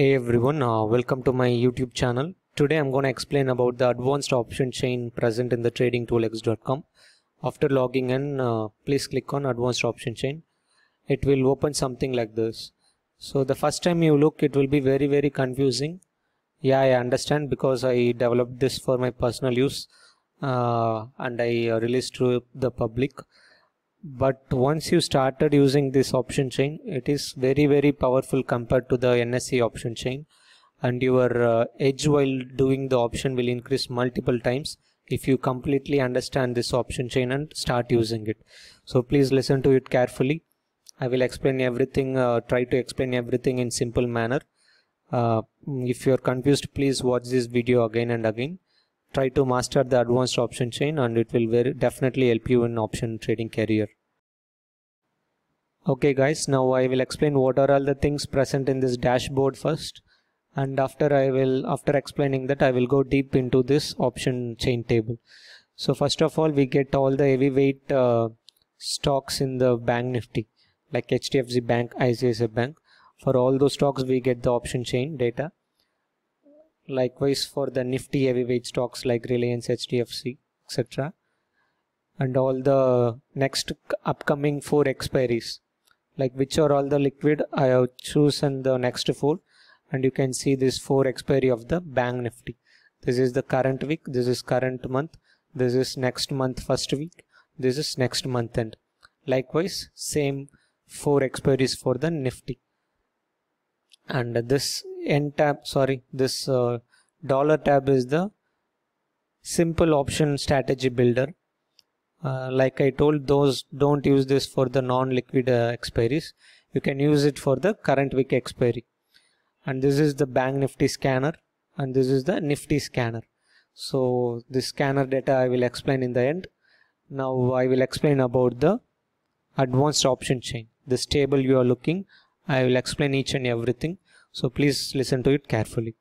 Hey everyone, uh, welcome to my YouTube channel. Today I'm going to explain about the advanced option chain present in the tradingtoolx.com. After logging in, uh, please click on advanced option chain. It will open something like this. So the first time you look, it will be very very confusing. Yeah, I understand because I developed this for my personal use uh, and I released to the public but once you started using this option chain it is very very powerful compared to the NSE option chain and your uh, edge while doing the option will increase multiple times if you completely understand this option chain and start using it so please listen to it carefully I will explain everything uh, try to explain everything in simple manner uh, if you are confused please watch this video again and again try to master the advanced option chain and it will very definitely help you in option trading career. Okay guys, now I will explain what are all the things present in this dashboard first and after I will, after explaining that I will go deep into this option chain table. So first of all we get all the heavyweight uh, stocks in the bank nifty like HDFC bank, ICICI bank. For all those stocks we get the option chain data likewise for the nifty heavyweight stocks like Reliance, HDFC, etc. And all the next upcoming four expiries, like which are all the liquid, I have chosen the next four, and you can see this four expiry of the Bank Nifty. This is the current week, this is current month, this is next month first week, this is next month end. Likewise, same four expiries for the Nifty and this n tab sorry this uh, dollar tab is the simple option strategy builder uh, like I told those don't use this for the non-liquid uh, expiries you can use it for the current week expiry and this is the bank nifty scanner and this is the nifty scanner so this scanner data I will explain in the end now I will explain about the advanced option chain this table you are looking I will explain each and everything so please listen to it carefully.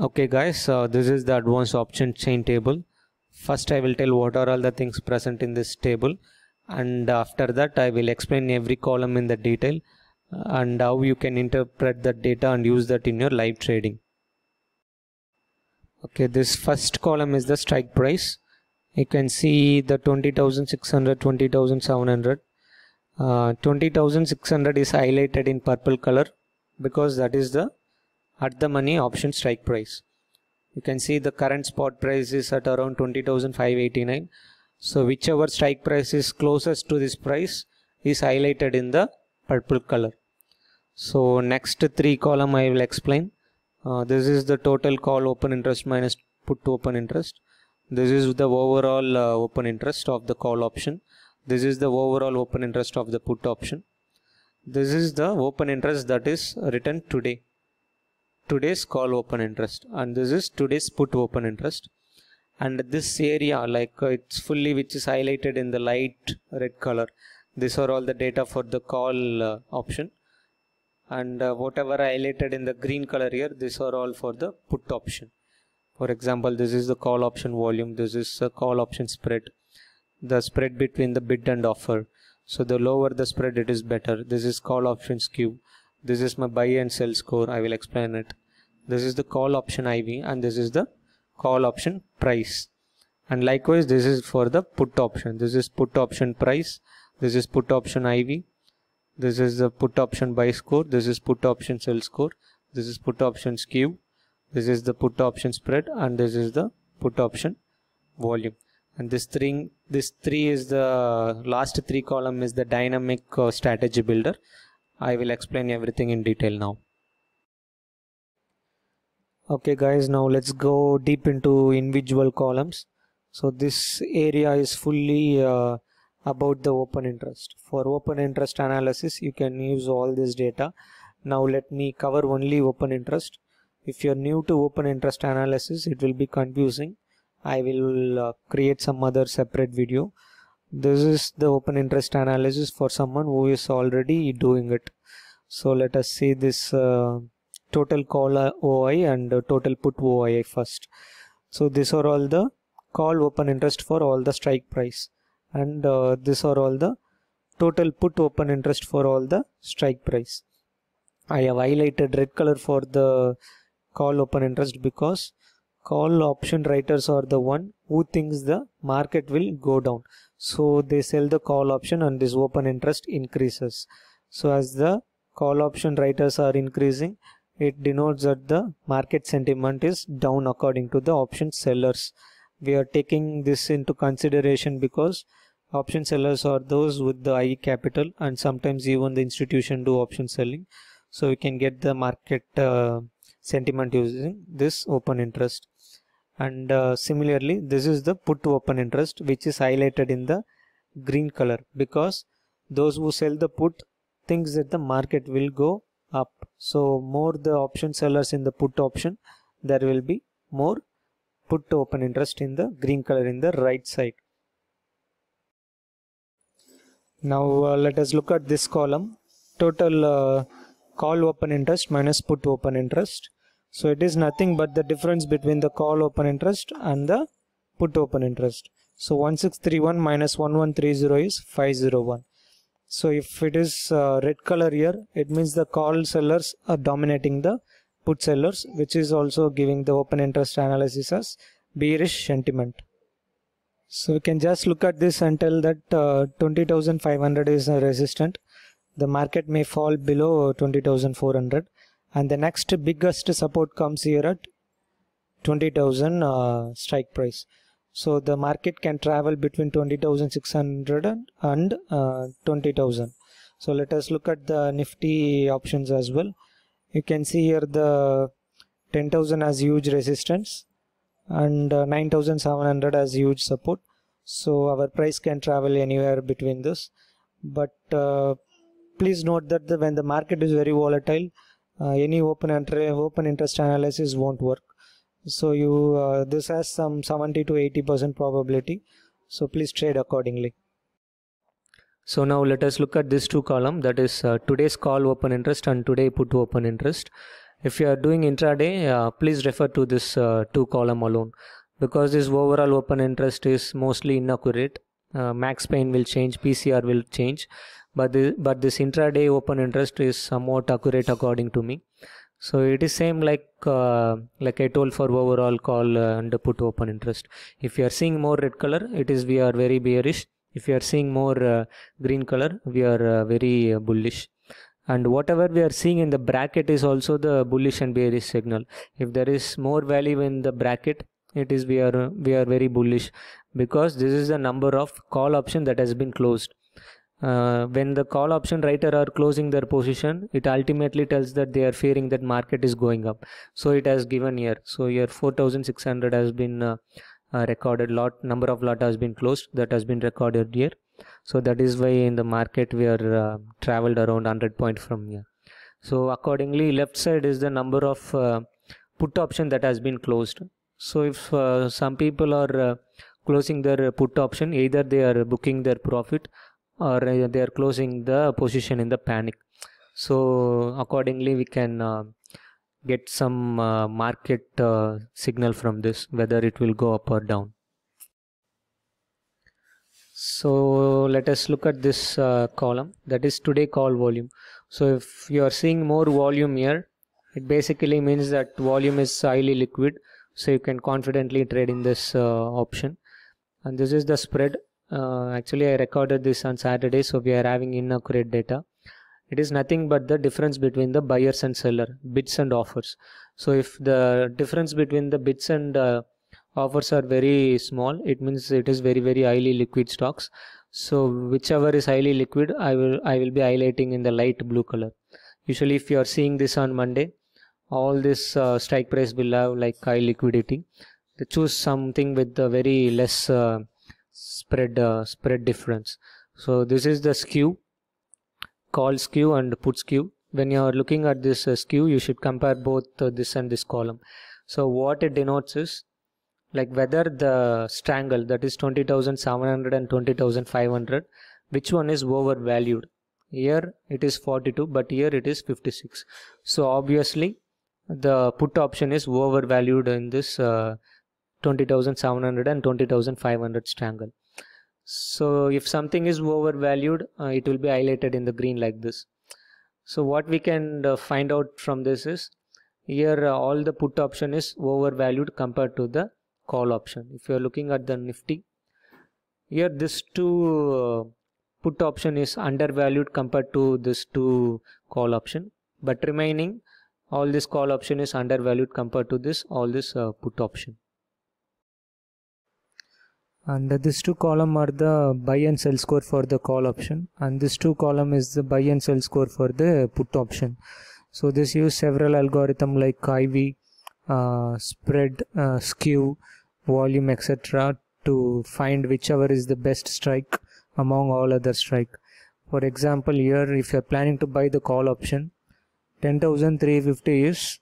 Okay guys, uh, this is the advanced option chain table. First I will tell what are all the things present in this table and after that I will explain every column in the detail uh, and how you can interpret the data and use that in your live trading. Okay, this first column is the strike price. You can see the 20,600, 20,700. Uh, 20,600 is highlighted in purple color because that is the at the money option strike price. You can see the current spot price is at around 20,589. So whichever strike price is closest to this price is highlighted in the purple color. So next three column I will explain. Uh, this is the total call open interest minus put to open interest. This is the overall uh, open interest of the call option. This is the overall open interest of the put option. This is the open interest that is written today. Today's call open interest and this is today's put open interest. And this area like uh, it's fully which is highlighted in the light red color. These are all the data for the call uh, option and uh, whatever I highlighted in the green color here these are all for the put option for example this is the call option volume this is a call option spread the spread between the bid and offer so the lower the spread, it is better. This is call options Q. This is my buy and sell score. I will explain it. This is the call option IV and this is the call option price. And likewise, this is for the put option. This is put option price. This is put option IV. This is the put option buy score. This is put option sell score. This is put option skew. This is the put option spread and this is the put option volume and this string this three is the last three column is the dynamic uh, strategy builder I will explain everything in detail now okay guys now let's go deep into individual columns so this area is fully uh, about the open interest for open interest analysis you can use all this data now let me cover only open interest if you're new to open interest analysis it will be confusing I will uh, create some other separate video this is the open interest analysis for someone who is already doing it so let us see this uh, total call uh, OI and uh, total put OI first so these are all the call open interest for all the strike price and uh, these are all the total put open interest for all the strike price I have highlighted red color for the call open interest because call option writers are the one who thinks the market will go down so they sell the call option and this open interest increases so as the call option writers are increasing it denotes that the market sentiment is down according to the option sellers we are taking this into consideration because option sellers are those with the i.e. capital and sometimes even the institution do option selling so we can get the market uh, sentiment using this open interest and uh, similarly this is the put to open interest which is highlighted in the green color because those who sell the put thinks that the market will go up so more the option sellers in the put option there will be more put to open interest in the green color in the right side now uh, let us look at this column total uh, call open interest minus put open interest so it is nothing but the difference between the call open interest and the put open interest. So 1631 minus 1130 is 501. So if it is uh, red color here, it means the call sellers are dominating the put sellers, which is also giving the open interest analysis as bearish sentiment. So we can just look at this and tell that uh, 20,500 is a resistant. The market may fall below 20,400 and the next biggest support comes here at 20,000 uh, strike price so the market can travel between 20,600 and uh, 20,000 so let us look at the nifty options as well you can see here the 10,000 as huge resistance and uh, 9,700 as huge support so our price can travel anywhere between this but uh, please note that the, when the market is very volatile uh, any open open interest analysis won't work so you uh, this has some 70 to 80 percent probability so please trade accordingly so now let us look at this two column that is uh, today's call open interest and today put to open interest if you are doing intraday uh, please refer to this uh, two column alone because this overall open interest is mostly inaccurate uh, max pain will change pcr will change but the, but this intraday open interest is somewhat accurate according to me so it is same like uh, like i told for overall call uh, and put open interest if you are seeing more red color it is we are very bearish if you are seeing more uh, green color we are uh, very uh, bullish and whatever we are seeing in the bracket is also the bullish and bearish signal if there is more value in the bracket it is we are we are very bullish because this is the number of call option that has been closed uh, when the call option writer are closing their position it ultimately tells that they are fearing that market is going up so it has given here so here 4600 has been uh, uh, recorded lot number of lot has been closed that has been recorded here so that is why in the market we are uh, traveled around 100 point from here so accordingly left side is the number of uh, put option that has been closed so if uh, some people are closing their put option either they are booking their profit or they are closing the position in the panic so accordingly we can uh, get some uh, market uh, signal from this whether it will go up or down so let us look at this uh, column that is today call volume so if you are seeing more volume here it basically means that volume is highly liquid so you can confidently trade in this uh, option and this is the spread uh, actually I recorded this on Saturday so we are having inaccurate data it is nothing but the difference between the buyers and seller bids and offers so if the difference between the bids and uh, offers are very small it means it is very very highly liquid stocks so whichever is highly liquid I will I will be highlighting in the light blue color usually if you are seeing this on Monday all this uh, strike price will have like high liquidity they choose something with the very less uh, spread uh, spread difference so this is the skew call skew and put skew when you are looking at this uh, skew you should compare both uh, this and this column so what it denotes is like whether the strangle that is 20,700 and 20,500 which one is overvalued here it is 42 but here it is 56 so obviously the put option is overvalued in this uh, 20,700 and 20,500 strangle. So if something is overvalued, uh, it will be highlighted in the green like this. So what we can uh, find out from this is here uh, all the put option is overvalued compared to the call option. If you are looking at the Nifty, here this two uh, put option is undervalued compared to this two call option, but remaining all this call option is undervalued compared to this all this uh, put option and this two column are the buy and sell score for the call option and this two column is the buy and sell score for the put option so this use several algorithm like IV, uh, spread, uh, skew, volume etc to find whichever is the best strike among all other strike. For example here if you are planning to buy the call option 10,350 is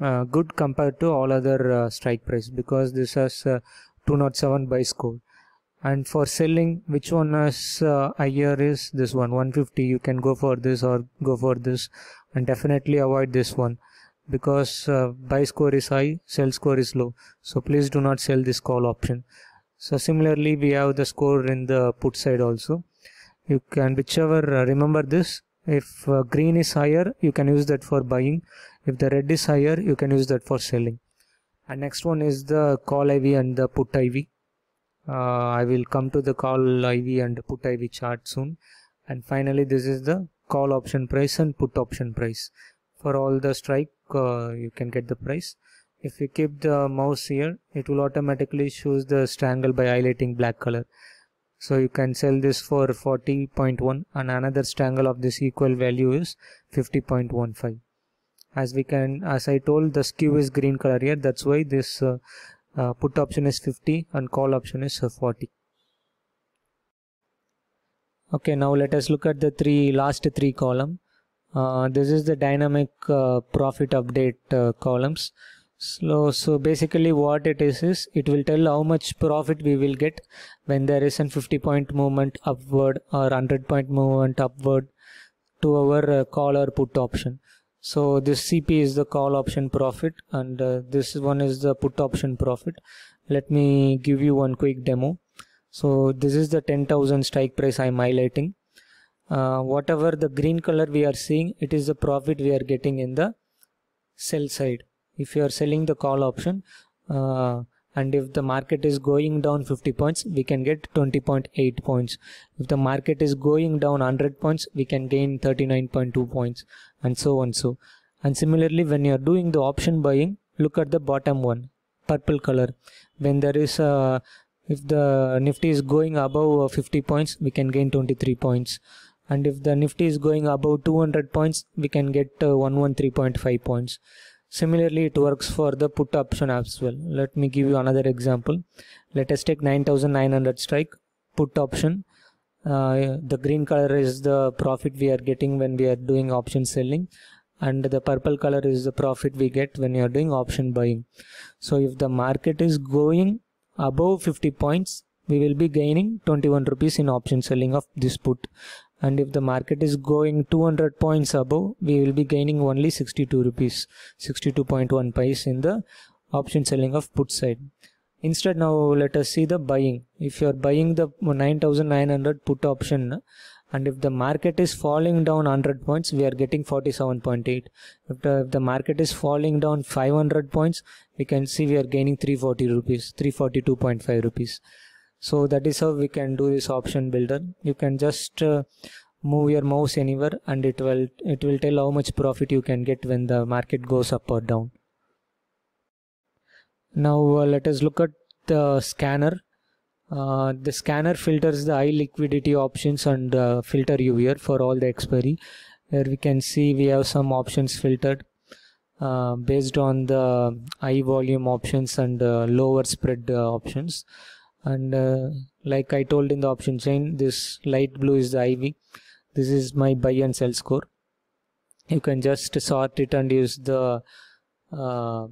uh, good compared to all other uh, strike price because this has uh, 207 by score and for selling which one is uh, higher is this one 150 you can go for this or go for this and definitely avoid this one because uh, buy score is high sell score is low so please do not sell this call option so similarly we have the score in the put side also you can whichever uh, remember this if uh, green is higher you can use that for buying if the red is higher you can use that for selling and next one is the call IV and the put IV uh, I will come to the call IV and put IV chart soon and finally this is the call option price and put option price for all the strike uh, you can get the price if you keep the mouse here it will automatically choose the strangle by highlighting black color so you can sell this for 40.1 and another strangle of this equal value is 50.15 as we can as I told the skew is green color here that's why this uh, uh, put option is 50 and call option is 40 okay now let us look at the three last three column uh, this is the dynamic uh, profit update uh, columns so, so basically what it is is it will tell how much profit we will get when there is a 50 point movement upward or 100 point movement upward to our uh, call or put option so this cp is the call option profit and uh, this one is the put option profit let me give you one quick demo so this is the 10000 strike price i'm highlighting uh, whatever the green color we are seeing it is the profit we are getting in the sell side if you are selling the call option uh, and if the market is going down 50 points we can get 20.8 points if the market is going down 100 points we can gain 39.2 points and so on so and similarly when you are doing the option buying look at the bottom one purple color when there is a if the nifty is going above uh, 50 points we can gain 23 points and if the nifty is going above 200 points we can get uh, 113.5 points Similarly, it works for the put option as well. Let me give you another example. Let us take 9900 strike put option. Uh, the green color is the profit we are getting when we are doing option selling and the purple color is the profit we get when you are doing option buying. So if the market is going above 50 points, we will be gaining 21 rupees in option selling of this put and if the market is going 200 points above we will be gaining only 62 rupees 62.1 pies in the option selling of put side instead now let us see the buying if you are buying the 9900 put option and if the market is falling down 100 points we are getting 47.8 if the, if the, market is falling down 500 points we can see we are gaining 340 rupees 342.5 rupees so that is how we can do this option builder you can just uh, move your mouse anywhere and it will it will tell how much profit you can get when the market goes up or down now uh, let us look at the scanner uh, the scanner filters the high liquidity options and uh, filter you here for all the expiry here we can see we have some options filtered uh, based on the high volume options and uh, lower spread uh, options and uh, like I told in the option chain this light blue is the IV this is my buy and sell score you can just sort it and use the uh,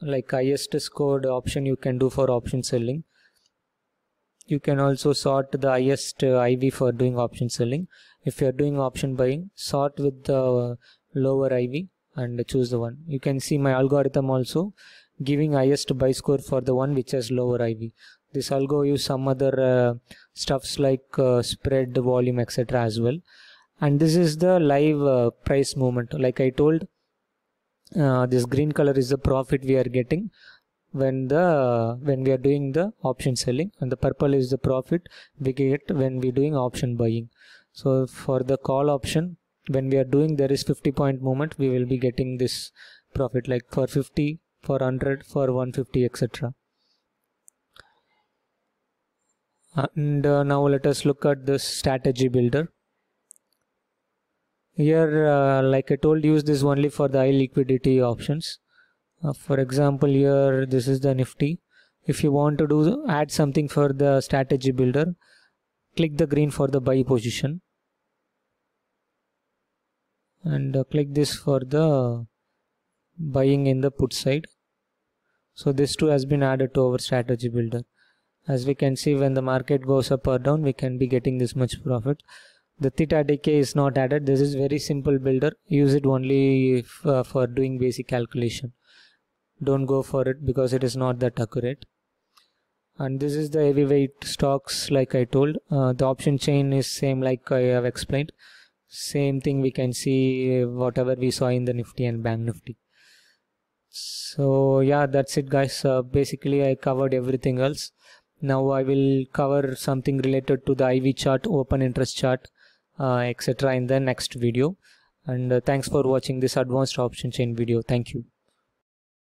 like highest scored option you can do for option selling you can also sort the highest uh, IV for doing option selling if you are doing option buying sort with the lower IV and choose the one you can see my algorithm also giving highest buy score for the one which has lower IV this algo use some other uh, stuffs like uh, spread volume etc as well and this is the live uh, price movement like i told this green color is the profit we are getting when the uh, when we are doing the option selling and the purple is the profit we get when we doing option buying so for the call option when we are doing there is 50 point movement we will be getting this profit like for 50 for 100 for 150 etc and uh, now let us look at this strategy builder here uh, like I told use this only for the high liquidity options uh, for example here this is the nifty if you want to do add something for the strategy builder click the green for the buy position and uh, click this for the buying in the put side so this too has been added to our strategy builder as we can see when the market goes up or down we can be getting this much profit the theta decay is not added this is very simple builder use it only if, uh, for doing basic calculation don't go for it because it is not that accurate and this is the heavyweight stocks like i told uh, the option chain is same like i have explained same thing we can see uh, whatever we saw in the nifty and bank nifty so yeah that's it guys uh, basically i covered everything else now I will cover something related to the IV chart open interest chart uh, etc in the next video and uh, thanks for watching this advanced option chain video thank you